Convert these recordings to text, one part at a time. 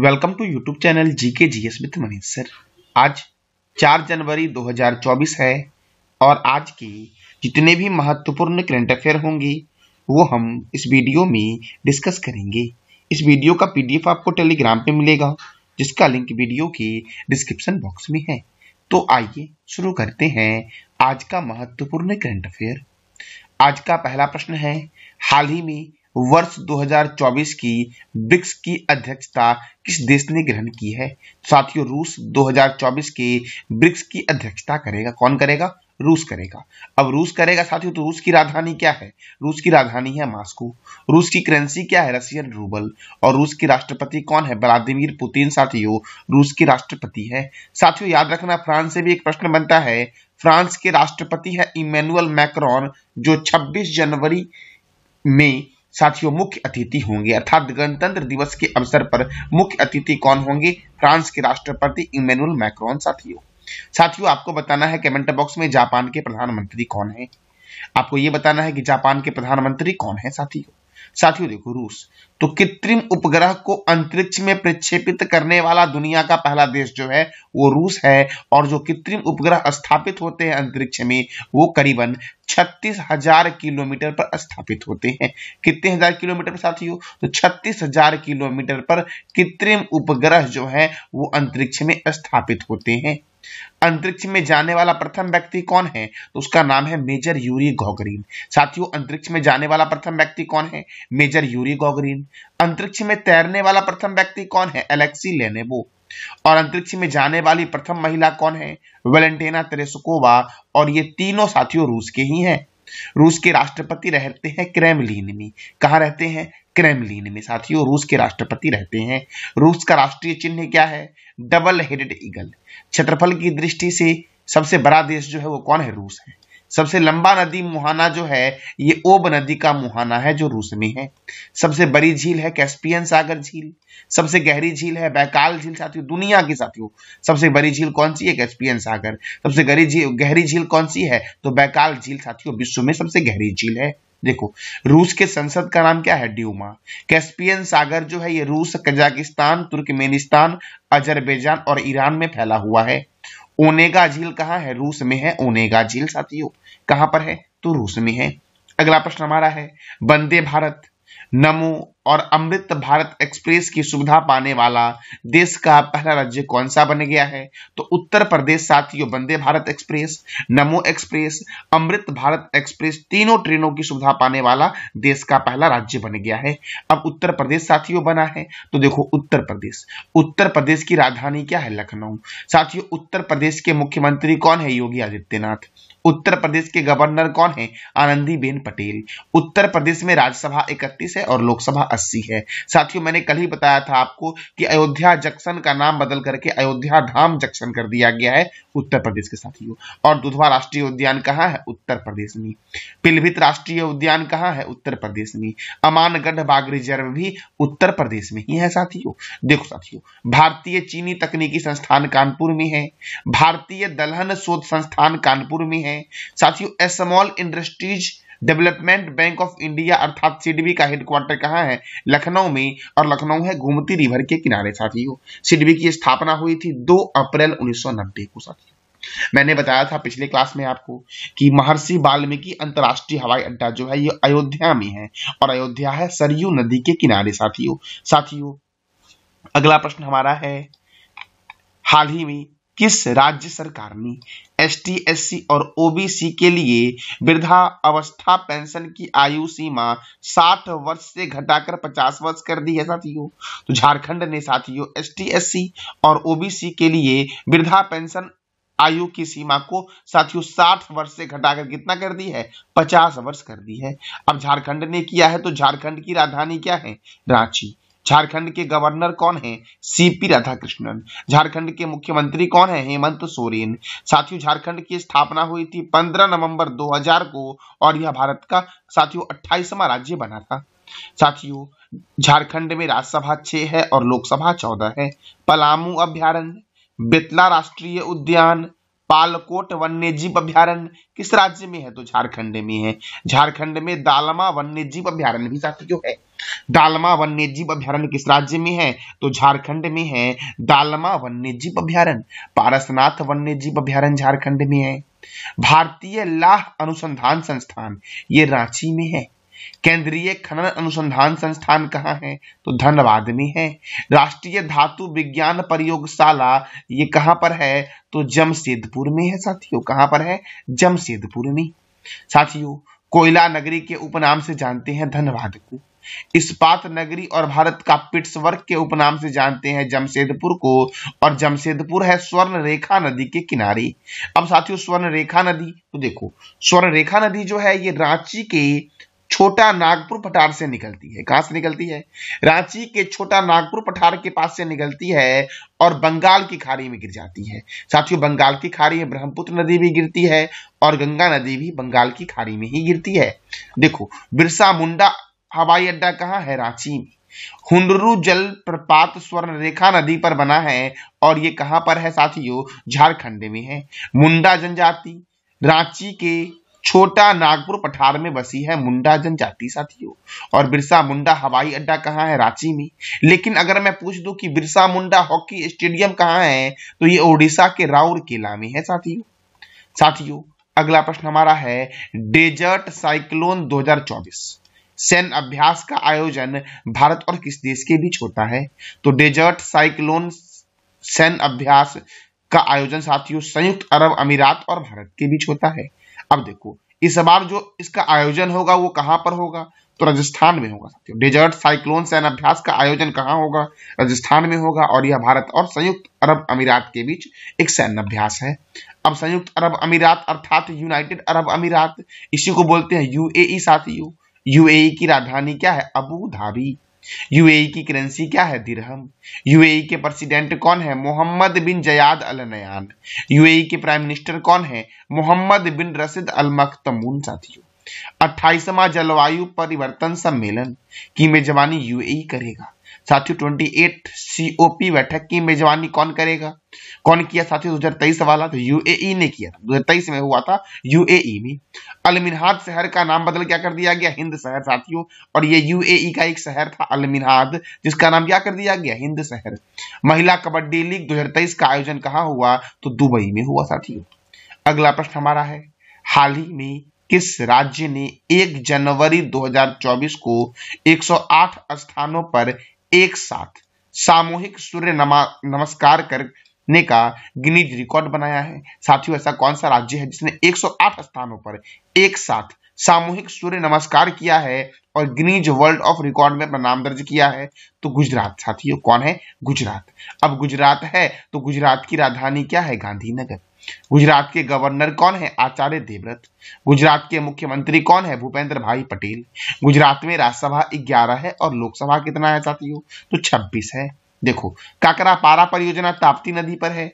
welcome to YouTube channel GK GS with Manish sir आज 4 जनवरी 2024 है और आज की जितने भी महत्वपूर्ण करंट अफेयर होंगे वो हम इस वीडियो में डिस्कस करेंगे इस वीडियो का पीडीएफ आपको टेलीग्राम पे मिलेगा जिसका लिंक वीडियो के डिस्क्रिप्शन बॉक्स में है तो आइए शुरू करते हैं आज का महत्वपूर्ण करंट अफेयर आज का पहला प्रश्न है हाल ही में वर्ष 2024 की ब्रिक्स की अध्यक्षता किस देश ने ग्रहण की है साथियों रूस 2024 के ब्रिक्स की अध्यक्षता करेगा कौन करेगा रूस करेगा अब रूस करेगा साथियों तो रूस की राजधानी क्या है रूस की राजधानी है मास्को रूस की करेंसी क्या है रशियन रूबल और रूस के राष्ट्रपति कौन है व्लादिमीर पुतिन साथियों रूस के राष्ट्रपति है साथियों याद रखना फ्रांस से भी एक प्रश्न बनता है फ्रांस के राष्ट्रपति है इमेनुअल मैक्रॉन जो 26 जनवरी में साथियों मुख्य अतिथि होंगे अर्थात गणतंत्र दिवस के अवसर पर मुख्य अतिथि कौन होंगे फ्रांस के राष्ट्रपति इमेनुअल मैक्रोन साथियों साथियों आपको बताना है कमेंट बॉक्स में जापान के प्रधानमंत्री कौन है आपको ये बताना है कि जापान के प्रधानमंत्री कौन है साथियों साथियों देखो रूस तो कृत्रिम उपग्रह को अंतरिक्ष में प्रक्षेपित करने वाला दुनिया का पहला देश जो है वो रूस है और जो कृत्रिम उपग्रह स्थापित होते हैं अंतरिक्ष में वो करीबन छत्तीस हजार किलोमीटर पर स्थापित होते हैं कितने हजार किलोमीटर पर साथियों तो छत्तीस हजार किलोमीटर पर कृत्रिम उपग्रह जो है वो अंतरिक्ष में स्थापित होते हैं अंतरिक्ष में जाने वाला प्रथम व्यक्ति कौन है तो उसका नाम है मेजर यूरी गोगरीन साथियों अंतरिक्ष में जाने वाला प्रथम व्यक्ति कौन है मेजर यूरी गोगरीन अंतरिक्ष में तैरने वाला प्रथम व्यक्ति कौन है एलेक्सी लेनेबो और अंतरिक्ष में जाने वाली प्रथम महिला कौन है वेलेंटेना तेरेसुकोवा और ये तीनों साथियों रूस के ही हैं रूस के राष्ट्रपति रहते हैं क्रेमलिन में कहा रहते हैं क्रेमलिन में साथियों रूस के राष्ट्रपति रहते हैं रूस का राष्ट्रीय चिन्ह क्या है डबल हेडेड ईगल क्षेत्रफल की दृष्टि से सबसे बड़ा देश जो है वो कौन है रूस है सबसे लंबा नदी मुहाना जो है ये ओब नदी का मुहाना है जो रूस में है सबसे बड़ी झील है कैस्पियन सागर झील सबसे गहरी झील है बैकाल झील साथियों दुनिया की साथियों सबसे बड़ी झील कौन सी है कैस्पियन सागर सबसे गहरी झील गहरी झील कौन सी है तो बैकाल झील साथियों विश्व में सबसे गहरी झील है देखो रूस के संसद का नाम क्या है ड्यूमा कैस्पियन सागर जो है ये रूस कजाकिस्तान तुर्कमेनिस्तान अजरबैजान और ईरान में फैला हुआ है ओनेगा झील कहाँ है रूस में है ओनेगा झील साथियों कहां पर है तो रूस में है अगला प्रश्न हमारा है वंदे भारत नमो और अमृत भारत एक्सप्रेस की सुविधा पाने वाला देश का पहला राज्य कौन सा बन गया है तो उत्तर प्रदेश साथियों Vande Bharat express Namo express Amrit Bharat express तीनों ट्रेनों की सुविधा पाने वाला देश का पहला राज्य बन गया है अब उत्तर प्रदेश साथियों बना है तो देखो उत्तर प्रदेश उत्तर प्रदेश की राजधानी क्या है लखनऊ साथियों उत्तर प्रदेश के मुख्यमंत्री कौन है योगी आदित्यनाथ उत्तर प्रदेश के गवर्नर कौन है आनंदीबेन पटेल उत्तर प्रदेश में राज्यसभा इकतीस है और लोकसभा अस्सी है साथियों मैंने कल ही बताया था आपको कि अयोध्या जंक्शन का नाम बदल करके अयोध्या धाम जंक्शन कर दिया गया है उत्तर प्रदेश के साथियों और दुधवा राष्ट्रीय उद्यान कहाँ है उत्तर प्रदेश में पिलभित राष्ट्रीय उद्यान कहाँ है उत्तर प्रदेश में अमानगढ़ बाघ रिजर्व भी उत्तर प्रदेश में ही है साथियों देखो साथियों भारतीय चीनी तकनीकी संस्थान कानपुर में है भारतीय दलहन शोध संस्थान कानपुर में है साथियों small industries development bank of India अर्थात सिडबी का हेडक्वार्टर कहाँ है लखनऊ में और लखनऊ है गोमती रिवर के किनारे साथियों सिडबी की स्थापना हुई थी 2 अप्रैल उन्नीस को साथियों मैंने बताया था पिछले क्लास में आपको कि महर्षि वाल्मीकि अंतर्राष्ट्रीय हवाई अड्डा जो है ये अयोध्या में है और अयोध्या है सरयू नदी के किनारे साथियों साथियों अगला प्रश्न हमारा है हाल ही में किस राज्य सरकार ने एस टी और ओबीसी के लिए वृद्धा अवस्था पेंशन की आयु सीमा 60 वर्ष से घटाकर 50 वर्ष कर दी है साथियों तो झारखंड ने साथियों एस टी और ओबीसी के लिए वृद्धा पेंशन आयु की सीमा को साथियों 60 वर्ष से घटाकर कितना कर दी है 50 वर्ष कर दी है अब झारखंड ने किया है तो झारखंड की राजधानी क्या है रांची झारखंड के गवर्नर कौन है सीपी राधाकृष्णन झारखंड के मुख्यमंत्री कौन है हेमंत सोरेन साथियों झारखंड की स्थापना हुई थी 15 नवंबर 2000 को और यह भारत का साथियों अट्ठाईसवा राज्य बना था साथियों झारखंड में राज्यसभा छह है और लोकसभा चौदह है पलामू अभ्यारण्य बेतला राष्ट्रीय उद्यान पालकोट वन्यजीव अभ्यारण्य किस राज्य में है तो झारखंड में है झारखंड में दालमा वन्यजीव अभ्यारण्य भी साथियों है दालमा वन्यजीव अभ्यारण्य किस राज्य में है तो झारखंड में है डालमा वन्यजीव अभ्यारण्य पारसनाथ वन्यजीव अभ्यारण्य झारखंड में है भारतीय लाह अनुसंधान संस्थान ये रांची में है केंद्रीय खनन अनुसंधान संस्थान कहाँ है तो धनबाद में है राष्ट्रीय धातु विज्ञान प्रयोगशाला ये कहाँ पर है तो जमशेदपुर में है साथियों कहाँ पर है जमशेदपुर में साथियों कोयला नगरी के उपनाम से जानते हैं धनबाद को इस्पात नगरी और भारत का पिट्सवर्ग के उपनाम से जानते हैं जमशेदपुर को और जमशेदपुर है स्वर्ण रेखा नदी के किनारे अब साथियों स्वर्ण रेखा नदी तो देखो स्वर्ण रेखा नदी जो है ये रांची के छोटा नागपुर पठार से निकलती है कहां से निकलती है रांची के छोटा नागपुर पठार के पास से निकलती है और बंगाल की खाड़ी में गिर जाती है साथियों बंगाल की खाड़ी में ब्रह्मपुत्र नदी भी गिरती है और गंगा नदी भी बंगाल की खाड़ी में ही गिरती है देखो बिरसा मुंडा हवाई अड्डा कहाँ है रांची में हुंडरू जल प्रपात स्वर्ण रेखा नदी पर बना है और ये कहां पर है साथियों झारखंड में है मुंडा जनजाति रांची के छोटा नागपुर पठार में बसी है मुंडा जनजाति साथियों और बिरसा मुंडा हवाई अड्डा कहाँ है रांची में लेकिन अगर मैं पूछ दूं कि बिरसा मुंडा हॉकी स्टेडियम कहाँ है तो ये ओडिशा के राउर किला में है साथियों साथियों अगला प्रश्न हमारा है डेजर्ट साइक्लोन 2024 सैन्य अभ्यास का आयोजन भारत और किस देश के बीच होता है तो डेजर्ट साइक्लोन सैन्य अभ्यास का आयोजन साथियों संयुक्त अरब अमीरात और भारत के बीच होता है अब देखो इस बार जो इसका आयोजन होगा वो कहां पर होगा तो राजस्थान में होगा साथियों डेजर्ट साइक्लोन सैन अभ्यास का आयोजन कहां होगा राजस्थान में होगा और यह भारत और संयुक्त अरब अमीरात के बीच एक सैन्य अभ्यास है अब संयुक्त अरब अमीरात अर्थात यूनाइटेड अरब अमीरात इसी को बोलते हैं यूएई e साथियों यूएई e की राजधानी क्या है अबू धाबी यूएई की करेंसी क्या है दिरहम यूएई के प्रेसिडेंट कौन है Mohammed bin Zayed Al Nahyan UAE के प्राइम मिनिस्टर कौन है मोहम्मद बिन रसिद अल मखतमून साथियों अट्ठाईसवा जलवायु परिवर्तन सम्मेलन की मेजबानी यूएई करेगा साथियों ट्वेंटी एट सीओपी बैठक की मेजबानी कौन करेगा कौन किया साथियों दो हजार तेईस वाला तो यूएई e ने किया दो हजार तेईस में हुआ था यूएई में e अलमिनहाद शहर का नाम बदल क्या कर दिया गया हिंद शहर साथियों और ये यूएई e का एक शहर था अलमिनहाद जिसका नाम क्या कर दिया गया हिंद शहर महिला कबड्डी लीग दो का आयोजन कहाँ हुआ तो दुबई में हुआ साथियों अगला प्रश्न हमारा है हाल ही में किस राज्य ने 1 जनवरी 2024 को 108 स्थानों पर एक साथ सामूहिक सूर्य नमा, नमस्कार करने का गिनीज रिकॉर्ड बनाया है साथियों ऐसा कौन सा राज्य है जिसने 108 स्थानों पर एक साथ सामूहिक सूर्य नमस्कार किया है और गिनीज वर्ल्ड ऑफ रिकॉर्ड में अपना नाम दर्ज किया है तो गुजरात साथियों कौन है गुजरात अब गुजरात है तो गुजरात की राजधानी क्या है गांधीनगर गुजरात के गवर्नर कौन है आचार्य देवव्रत गुजरात के मुख्यमंत्री कौन है भूपेंद्र भाई पटेल गुजरात में राज्यसभा ग्यारह है और लोकसभा कितना है साथियों तो छब्बीस है देखो काकरा पारा परियोजना ताप्ती नदी पर है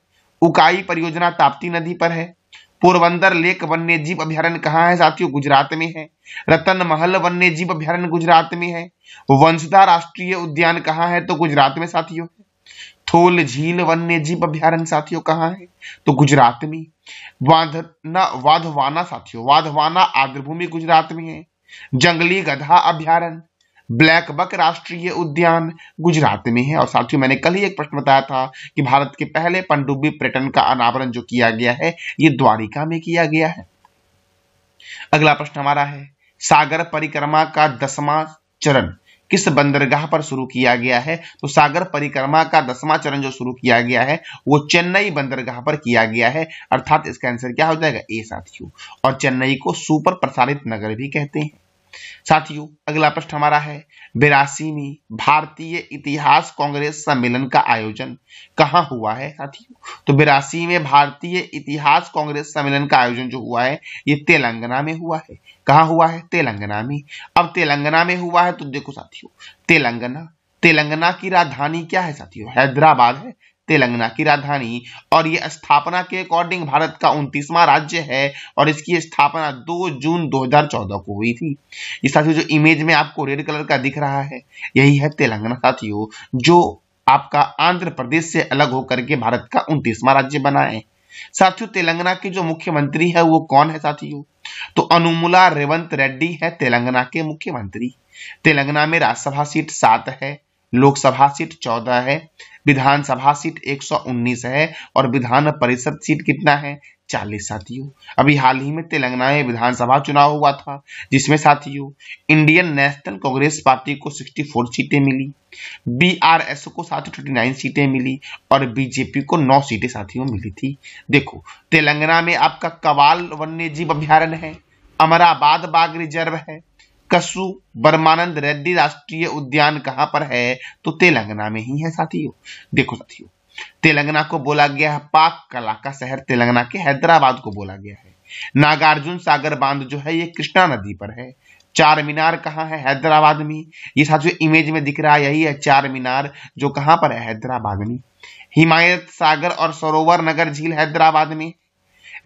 उकाई परियोजना ताप्ती नदी पर है पोरबंदर लेक वन्य जीव अभ्यारण्य कहाँ है साथियों गुजरात में है रतन महल वन्य जीव अभ्यारण्य गुजरात में है वंशधा राष्ट्रीय उद्यान कहाँ है तो गुजरात में साथियों थोल झील वन्य जीव अभ्यारण साथियों कहाँ है तो गुजरात में वाधना वाधवाना साथियों वाधवाना आर्द्रभूमि गुजरात में है जंगली गधा अभ्यारण्य ब्लैक बक राष्ट्रीय उद्यान गुजरात में है और साथियों मैंने कल ही एक प्रश्न बताया था कि भारत के पहले पंडुबी पर्यटन का अनावरण जो किया गया है ये द्वारिका में किया गया है अगला प्रश्न हमारा है सागर परिक्रमा का दसवां चरण किस बंदरगाह पर शुरू किया गया है तो सागर परिक्रमा का दसवां चरण जो शुरू किया गया है वो चेन्नई बंदरगाह पर किया गया है अर्थात इसका आंसर क्या हो जाएगा ए साथियों और चेन्नई को सुपर प्रसारित नगर भी कहते हैं साथियों अगला प्रश्न हमारा है बिरासीवी भारतीय इतिहास कांग्रेस सम्मेलन का आयोजन कहाँ हुआ है साथियों तो में भारतीय इतिहास कांग्रेस सम्मेलन का आयोजन जो हुआ है ये तेलंगाना में हुआ है कहाँ हुआ है तेलंगाना में अब तेलंगाना में हुआ है तो देखो साथियों तेलंगाना तेलंगाना की राजधानी क्या है साथियों हैदराबाद है तेलंगाना की राजधानी और ये स्थापना के अकॉर्डिंग भारत का उनतीसवां राज्य है और इसकी स्थापना 2 जून 2014 को हुई थी साथियों जो इमेज में आपको रेड कलर का दिख रहा है यही है तेलंगाना साथियों जो आपका आंध्र प्रदेश से अलग होकर के भारत का उनतीसवां राज्य बना है साथियों तेलंगाना के जो मुख्यमंत्री है वो कौन है साथियों तो अनुमुला रेवंत रेड्डी है तेलंगाना के मुख्यमंत्री तेलंगाना में राज्यसभा सीट सात है लोकसभा सीट चौदह है विधानसभा सीट 119 है और विधान परिषद सीट कितना है चालीस साथियों अभी हाल ही में तेलंगाना में विधानसभा चुनाव हुआ था जिसमें साथियों इंडियन नेशनल कांग्रेस पार्टी को 64 सीटें मिली बीआरएस को साथ नाइन सीटें मिली और बीजेपी को 9 सीटें साथियों मिली थी देखो तेलंगाना में आपका कवाल वन्य जीव अभ्यारण्य है अमराबाद बाघ रिजर्व है कसु बर्मानंद रेड्डी राष्ट्रीय उद्यान कहां पर है तो तेलंगाना में ही है साथियों देखो साथियों तेलंगाना को बोला गया है पाक कला का शहर तेलंगाना के हैदराबाद को बोला गया है नागार्जुन सागर बांध जो है ये कृष्णा नदी पर है चार मीनार कहाँ है हैदराबाद में ये साथियों इमेज में दिख रहा है यही है चार मीनार जो कहाँ पर है हैदराबाद में हिमायत सागर और सरोवर नगर झील हैदराबाद में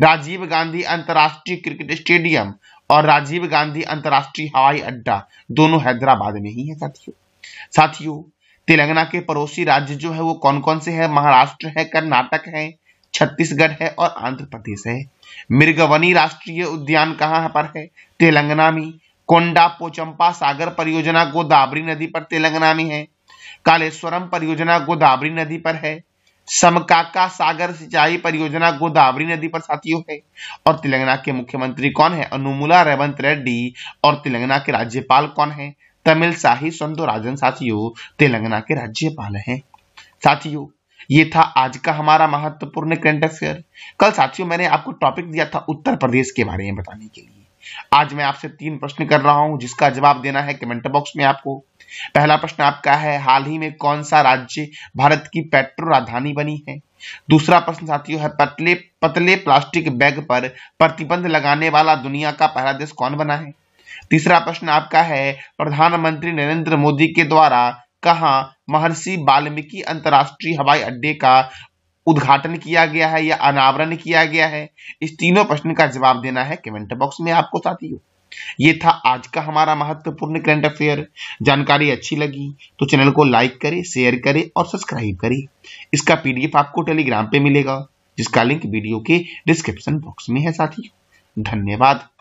राजीव गांधी अंतर्राष्ट्रीय क्रिकेट स्टेडियम और राजीव गांधी अंतर्राष्ट्रीय हवाई अड्डा दोनों हैदराबाद में ही है साथियों साथियों तेलंगाना के पड़ोसी राज्य जो है वो कौन कौन से है महाराष्ट्र है कर्नाटक है छत्तीसगढ़ है और आंध्र प्रदेश है मृगवनी राष्ट्रीय उद्यान कहाँ पर है तेलंगाना में कोंडा पोचंपा सागर परियोजना गोदावरी नदी पर तेलंगाना में है कालेश्वरम परियोजना गोदावरी नदी पर है समकाका सागर सिंचाई परियोजना गोदावरी नदी पर साथियों है और तेलंगाना के मुख्यमंत्री कौन है अनुमूला रेवंत रेड्डी और तेलंगाना के राज्यपाल कौन है तमिल साही राजन साथियों तेलंगाना के राज्यपाल हैं साथियों ये था आज का हमारा महत्वपूर्ण करंट अफेयर कल साथियों मैंने आपको टॉपिक दिया था उत्तर प्रदेश के बारे में बताने के लिए आज मैं आपसे तीन प्रश्न कर रहा हूं जिसका जवाब देना है कमेंट बॉक्स में आपको पहला प्रश्न आपका है हाल ही में कौन सा राज्य भारत की पेट्रो राजधानी बनी है दूसरा प्रश्न साथियों है पतले पतले प्लास्टिक बैग पर प्रतिबंध लगाने वाला दुनिया का पहला देश कौन बना है तीसरा प्रश्न आपका है प्रधानमंत्री नरेंद्र मोदी के द्वारा कहा महर्षि वाल्मीकि अंतर्राष्ट्रीय हवाई अड्डे का उद्घाटन किया गया है या अनावरण किया गया है इस तीनों प्रश्न का जवाब देना है कमेंट बॉक्स में आपको साथियों ये था आज का हमारा महत्वपूर्ण करंट अफेयर जानकारी अच्छी लगी तो चैनल को लाइक करें शेयर करें और सब्सक्राइब करें इसका पीडीएफ आपको टेलीग्राम पे मिलेगा जिसका लिंक वीडियो के डिस्क्रिप्शन बॉक्स में है साथियों धन्यवाद